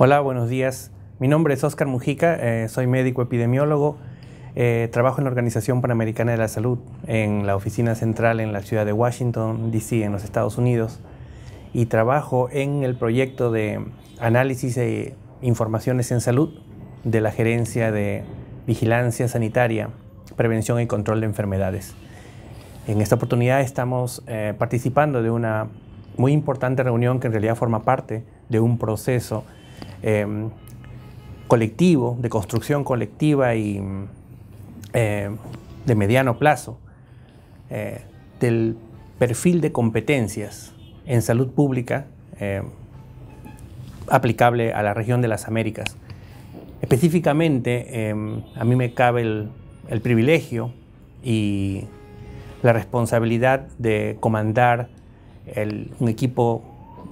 Hola, buenos días. Mi nombre es Oscar Mujica, eh, soy médico epidemiólogo. Eh, trabajo en la Organización Panamericana de la Salud, en la oficina central en la ciudad de Washington, D.C., en los Estados Unidos. Y trabajo en el proyecto de análisis e informaciones en salud de la Gerencia de Vigilancia Sanitaria, Prevención y Control de Enfermedades. En esta oportunidad estamos eh, participando de una muy importante reunión que en realidad forma parte de un proceso Em, colectivo, de construcción colectiva y em, de mediano plazo eh, del perfil de competencias en salud pública em, aplicable a la región de las Américas. Específicamente, a mí me cabe el, privilegio y la responsabilidad de comandar un equipo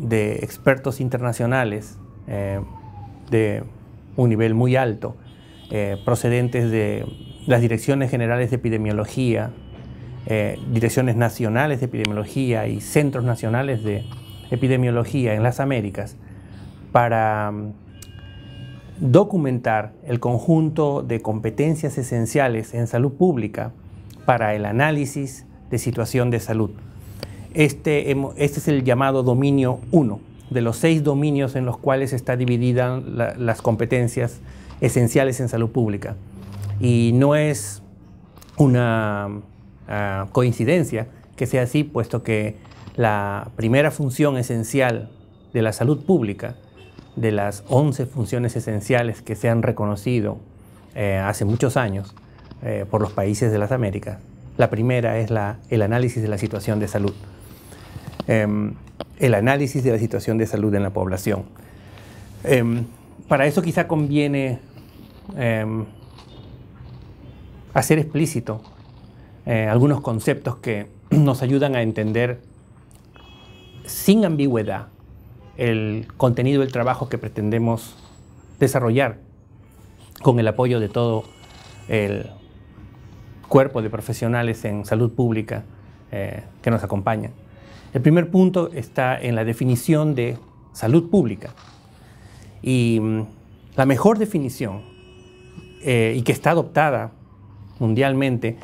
de expertos internacionales eh, de un nivel muy alto, eh, procedentes de las direcciones generales de epidemiología, eh, direcciones nacionales de epidemiología y centros nacionales de epidemiología en las Américas, para mm, documentar el conjunto de competencias esenciales en salud pública para el análisis de situación de salud. Este, este es el llamado dominio 1 de los seis dominios en los cuales están divididas las competencias esenciales en salud pública. Y no es una ah, coincidencia que sea así, puesto que la primera función esencial de la salud pública, de las 11 funciones esenciales que se han reconocido eh, hace muchos años eh, por los países de las Américas, la primera es la, el análisis de la situación de salud. Em, el análisis de la situación de salud en la población. Em, para eso quizá conviene em, hacer explícito eh, algunos conceptos que nos ayudan a entender sin ambigüedad el contenido del trabajo que pretendemos desarrollar con el apoyo de todo el cuerpo de profesionales en salud pública eh, que nos acompañan. El primer punto está en la definición de salud pública. Y mm, la mejor definición, eh, y que está adoptada mundialmente,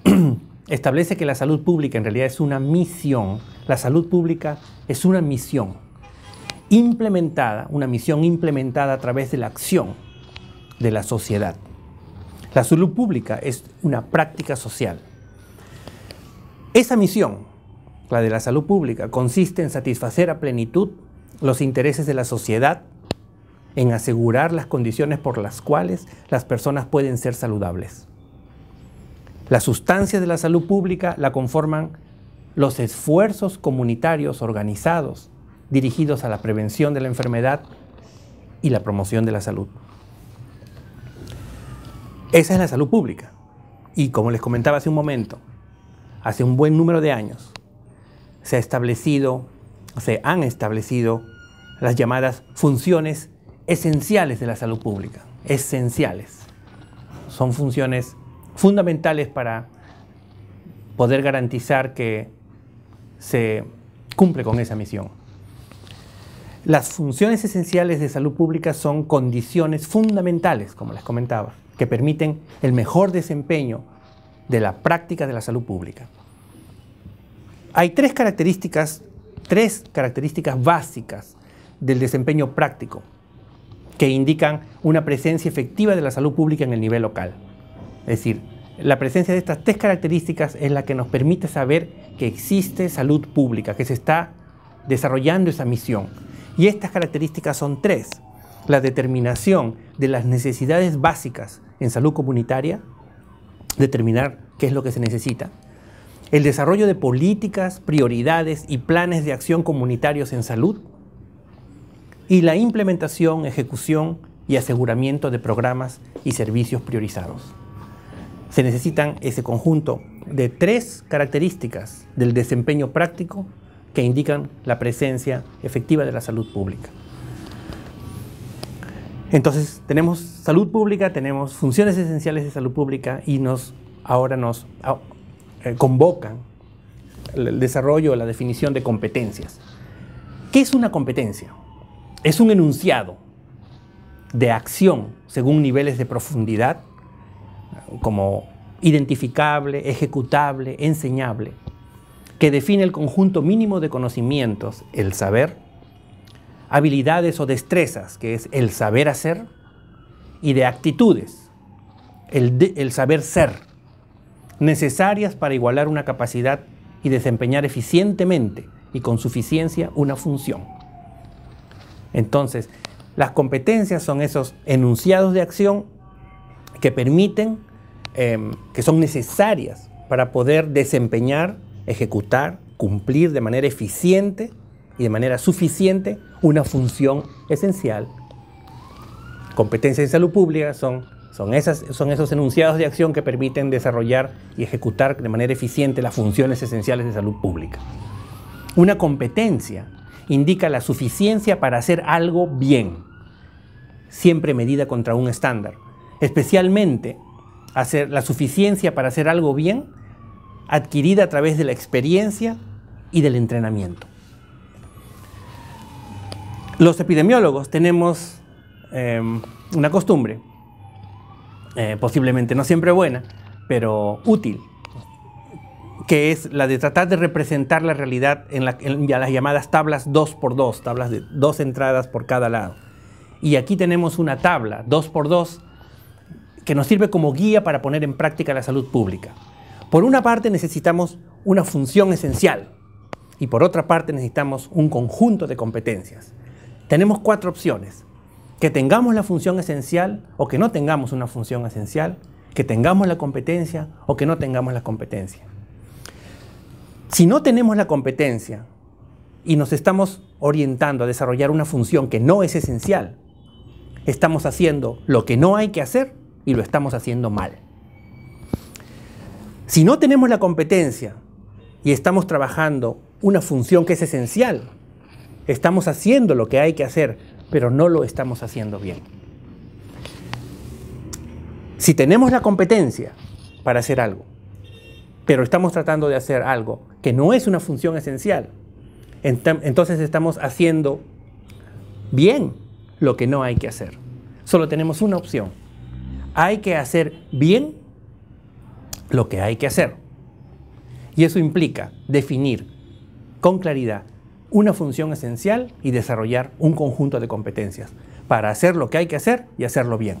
establece que la salud pública en realidad es una misión. La salud pública es una misión implementada, una misión implementada a través de la acción de la sociedad. La salud pública es una práctica social. Esa misión la de la salud pública, consiste en satisfacer a plenitud los intereses de la sociedad, en asegurar las condiciones por las cuales las personas pueden ser saludables. La sustancia de la salud pública la conforman los esfuerzos comunitarios organizados dirigidos a la prevención de la enfermedad y la promoción de la salud. Esa es la salud pública. Y como les comentaba hace un momento, hace un buen número de años, se establecido, se han establecido las llamadas funciones esenciales de la salud pública. Esenciales. Son funciones fundamentales para poder garantizar que se cumple con esa misión. Las funciones esenciales de salud pública son condiciones fundamentales, como les comentaba, que permiten el mejor desempeño de la práctica de la salud pública. Hay tres características, tres características básicas del desempeño práctico que indican una presencia efectiva de la salud pública en el nivel local. Es decir, la presencia de estas tres características es la que nos permite saber que existe salud pública, que se está desarrollando esa misión. Y estas características son tres. La determinación de las necesidades básicas en salud comunitaria, determinar qué es lo que se necesita el desarrollo de políticas, prioridades y planes de acción comunitarios en salud, y la implementación, ejecución y aseguramiento de programas y servicios priorizados. Se necesitan ese conjunto de tres características del desempeño práctico que indican la presencia efectiva de la salud pública. Entonces, tenemos salud pública, tenemos funciones esenciales de salud pública y nos, ahora nos eh, convocan el desarrollo, o la definición de competencias. ¿Qué es una competencia? Es un enunciado de acción según niveles de profundidad, como identificable, ejecutable, enseñable, que define el conjunto mínimo de conocimientos, el saber, habilidades o destrezas, que es el saber hacer, y de actitudes, el, el saber ser, necesarias para igualar una capacidad y desempeñar eficientemente y con suficiencia una función. Entonces, las competencias son esos enunciados de acción que permiten, em, que son necesarias para poder desempeñar, ejecutar, cumplir de manera eficiente y de manera suficiente una función esencial. Competencias en salud pública son son, esos enunciados de acción que permiten desarrollar y ejecutar de manera eficiente las funciones esenciales de salud pública. Una competencia indica la suficiencia para hacer algo bien, siempre medida contra un estándar. Especialmente hacer la suficiencia para hacer algo bien adquirida a través de la experiencia y del entrenamiento. Los epidemiólogos tenemos em, una costumbre eh, posiblemente no siempre buena, pero útil, que es la de tratar de representar la realidad en, las llamadas tablas 2 x 2 tablas de dos entradas por cada lado. Y aquí tenemos una tabla 2 x 2 que nos sirve como guía para poner en práctica la salud pública. Por una parte necesitamos una función esencial y por otra parte necesitamos un conjunto de competencias. Tenemos cuatro opciones que tengamos la función esencial o que no tengamos una función esencial, que tengamos la competencia o que no tengamos la competencia. Si no tenemos la competencia y nos estamos orientando a desarrollar una función que no es esencial, estamos haciendo lo que no hay que hacer y lo estamos haciendo mal. Si no tenemos la competencia y estamos trabajando una función que es esencial, estamos haciendo lo que hay que hacer, pero no lo estamos haciendo bien. Si tenemos la competencia para hacer algo, pero estamos tratando de hacer algo que no es una función esencial, entonces estamos haciendo bien lo que no hay que hacer. Solo tenemos una opción. Hay que hacer bien lo que hay que hacer. Y eso implica definir con claridad una función esencial y desarrollar un conjunto de competencias para hacer lo que hay que hacer y hacerlo bien.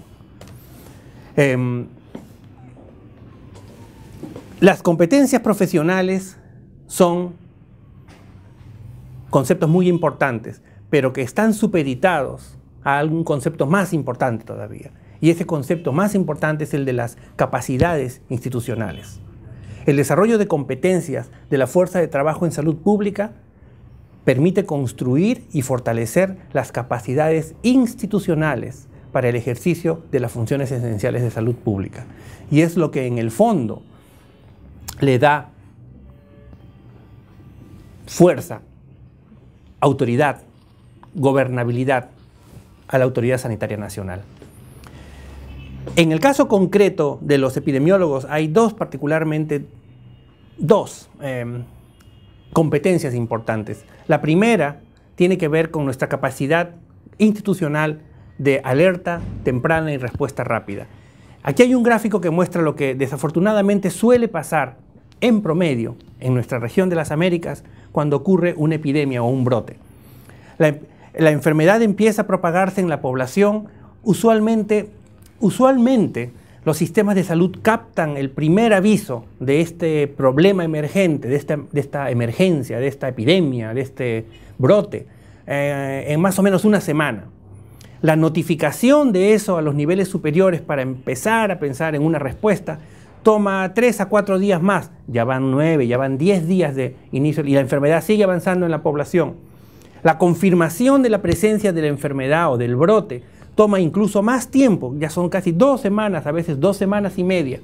Em, las competencias profesionales son conceptos muy importantes, pero que están supeditados a algún concepto más importante todavía. Y ese concepto más importante es el de las capacidades institucionales. El desarrollo de competencias de la fuerza de trabajo en salud pública permite construir y fortalecer las capacidades institucionales para el ejercicio de las funciones esenciales de salud pública. Y es lo que en el fondo le da fuerza, autoridad, gobernabilidad a la Autoridad Sanitaria Nacional. En el caso concreto de los epidemiólogos hay dos particularmente, dos em, competencias importantes. La primera tiene que ver con nuestra capacidad institucional de alerta temprana y respuesta rápida. Aquí hay un gráfico que muestra lo que desafortunadamente suele pasar en promedio en nuestra región de las Américas cuando ocurre una epidemia o un brote. La, enfermedad empieza a propagarse en la población usualmente, usualmente los sistemas de salud captan el primer aviso de este problema emergente, de esta, emergencia, de esta epidemia, de este brote, eh, en más o menos una semana. La notificación de eso a los niveles superiores para empezar a pensar en una respuesta toma tres a cuatro días más, ya van nueve, ya van diez días de inicio y la enfermedad sigue avanzando en la población. La confirmación de la presencia de la enfermedad o del brote toma incluso más tiempo, ya son casi dos semanas, a veces dos semanas y media.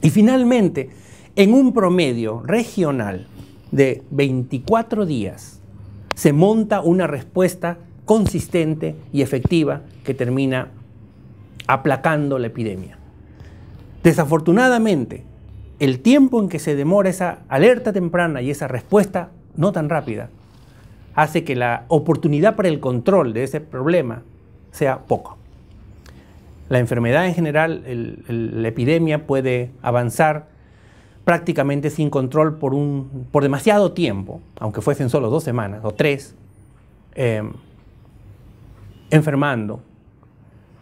Y finalmente, en un promedio regional de 24 días, se monta una respuesta consistente y efectiva que termina aplacando la epidemia. Desafortunadamente, el tiempo en que se demora esa alerta temprana y esa respuesta no tan rápida hace que la oportunidad para el control de ese problema sea poco. La enfermedad en general, la epidemia puede avanzar prácticamente sin control por, un, por demasiado tiempo, aunque fuesen solo dos semanas o tres, em, enfermando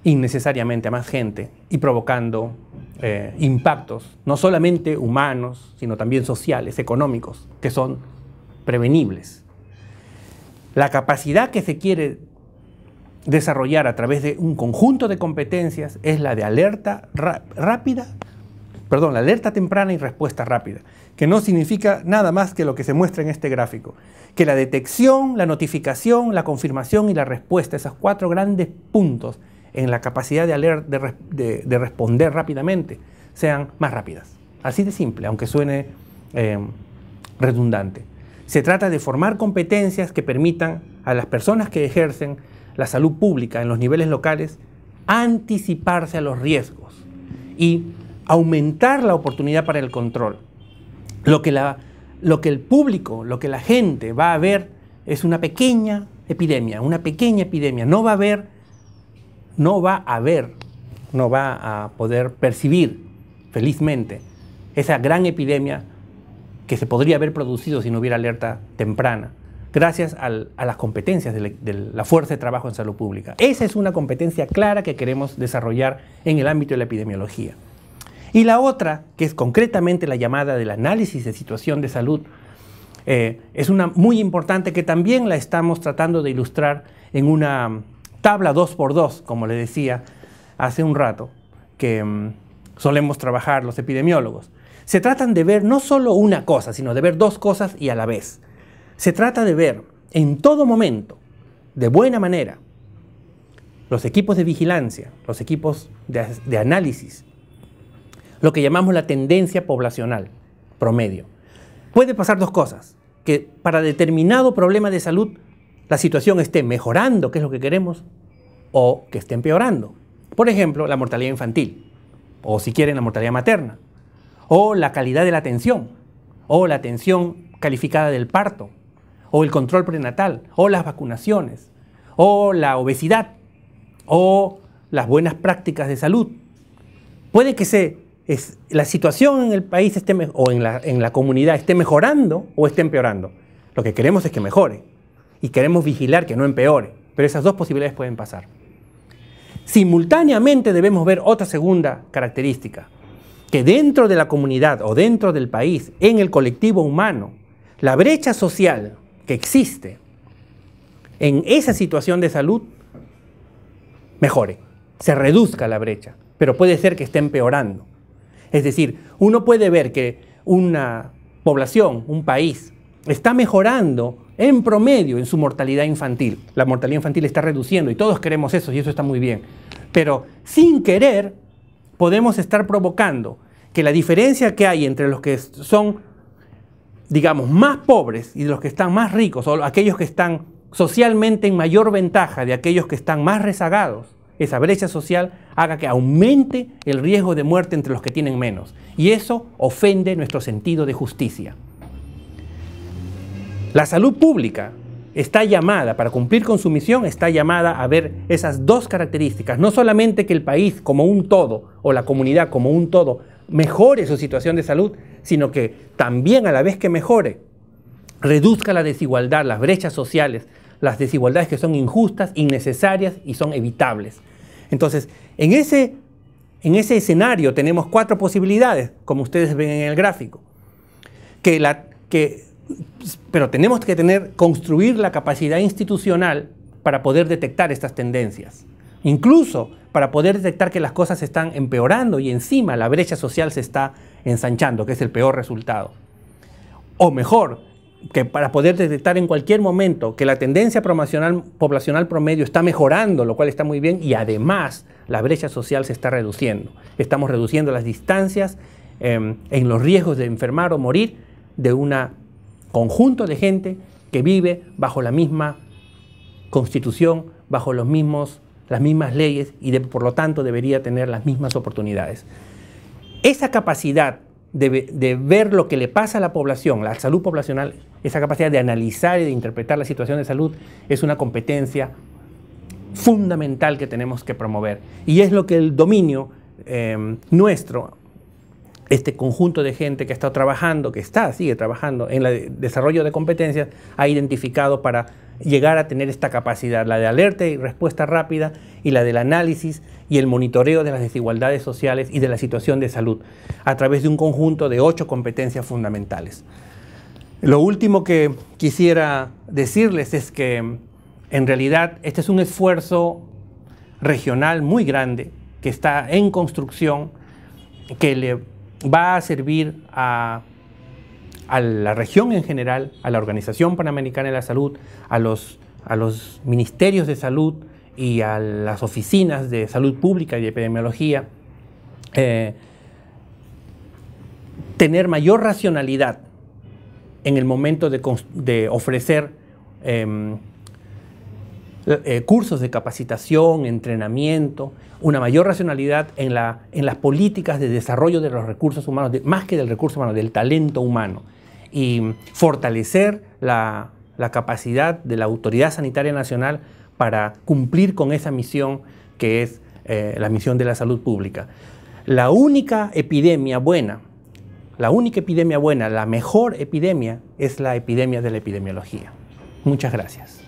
innecesariamente a más gente y provocando eh, impactos, no solamente humanos, sino también sociales, económicos, que son prevenibles. La capacidad que se quiere desarrollar a través de un conjunto de competencias es la de alerta rápida, perdón, la alerta temprana y respuesta rápida, que no significa nada más que lo que se muestra en este gráfico, que la detección, la notificación, la confirmación y la respuesta, esos cuatro grandes puntos en la capacidad de, de, responder rápidamente, sean más rápidas. Así de simple, aunque suene eh, redundante. Se trata de formar competencias que permitan a las personas que ejercen la salud pública en los niveles locales, anticiparse a los riesgos y aumentar la oportunidad para el control. Lo que, lo que el público, lo que la gente va a ver es una pequeña epidemia, una pequeña epidemia. No va a ver no va a haber, no va a poder percibir, felizmente, esa gran epidemia que se podría haber producido si no hubiera alerta temprana gracias a las competencias de la, fuerza de trabajo en salud pública. Esa es una competencia clara que queremos desarrollar en el ámbito de la epidemiología. Y la otra, que es concretamente la llamada del análisis de situación de salud, eh, es una muy importante que también la estamos tratando de ilustrar en una tabla 2x2, como le decía hace un rato, que mm, solemos trabajar los epidemiólogos. Se tratan de ver no solo una cosa, sino de ver dos cosas y a la vez. Se trata de ver en todo momento, de buena manera, los equipos de vigilancia, los equipos de, análisis, lo que llamamos la tendencia poblacional promedio. Puede pasar dos cosas, que para determinado problema de salud la situación esté mejorando, que es lo que queremos, o que esté empeorando. Por ejemplo, la mortalidad infantil, o si quieren la mortalidad materna, o la calidad de la atención, o la atención calificada del parto, o el control prenatal, o las vacunaciones, o la obesidad, o las buenas prácticas de salud. Puede que se, la situación en el país esté, o en la, en la comunidad esté mejorando o esté empeorando. Lo que queremos es que mejore y queremos vigilar que no empeore, pero esas dos posibilidades pueden pasar. Simultáneamente debemos ver otra segunda característica, que dentro de la comunidad o dentro del país, en el colectivo humano, la brecha social que existe en esa situación de salud mejore, se reduzca la brecha, pero puede ser que esté empeorando. Es decir, uno puede ver que una población, un país, está mejorando en promedio en su mortalidad infantil. La mortalidad infantil está reduciendo y todos queremos eso y eso está muy bien. Pero sin querer podemos estar provocando que la diferencia que hay entre los que son digamos, más pobres y de los que están más ricos, o aquellos que están socialmente en mayor ventaja de aquellos que están más rezagados, esa brecha social haga que aumente el riesgo de muerte entre los que tienen menos. Y eso ofende nuestro sentido de justicia. La salud pública está llamada, para cumplir con su misión, está llamada a ver esas dos características. No solamente que el país como un todo o la comunidad como un todo mejore su situación de salud, sino que también a la vez que mejore, reduzca la desigualdad, las brechas sociales, las desigualdades que son injustas, innecesarias y son evitables. Entonces, en ese, escenario tenemos cuatro posibilidades, como ustedes ven en el gráfico. pero tenemos que tener, construir la capacidad institucional para poder detectar estas tendencias. Incluso para poder detectar que las cosas están empeorando y encima la brecha social se está ensanchando, que es el peor resultado. O mejor, que para poder detectar en cualquier momento que la tendencia poblacional, promedio está mejorando, lo cual está muy bien, y además la brecha social se está reduciendo. Estamos reduciendo las distancias em, en los riesgos de enfermar o morir de un conjunto de gente que vive bajo la misma constitución, bajo los mismos, las mismas leyes y por lo tanto debería tener las mismas oportunidades. Esa capacidad de, ver lo que le pasa a la población, la salud poblacional, esa capacidad de analizar y de interpretar la situación de salud es una competencia fundamental que tenemos que promover. Y es lo que el dominio em, nuestro, este conjunto de gente que ha estado trabajando, que está, sigue trabajando en el desarrollo de competencias, ha identificado para llegar a tener esta capacidad, la de alerta y respuesta rápida y la del análisis y el monitoreo de las desigualdades sociales y de la situación de salud, a través de un conjunto de ocho competencias fundamentales. Lo último que quisiera decirles es que en realidad este es un esfuerzo regional muy grande que está en construcción, que le va a servir a a la región en general, a la Organización Panamericana de la Salud, a los, ministerios de salud y a las oficinas de salud pública y epidemiología, eh, tener mayor racionalidad en el momento de, ofrecer em, eh, cursos de capacitación, entrenamiento, una mayor racionalidad en, las políticas de desarrollo de los recursos humanos, más que del recurso humano, del talento humano y fortalecer la, capacidad de la Autoridad Sanitaria Nacional para cumplir con esa misión que es eh, la misión de la salud pública. La única epidemia buena, la única epidemia buena, la mejor epidemia es la epidemia de la epidemiología. Muchas gracias.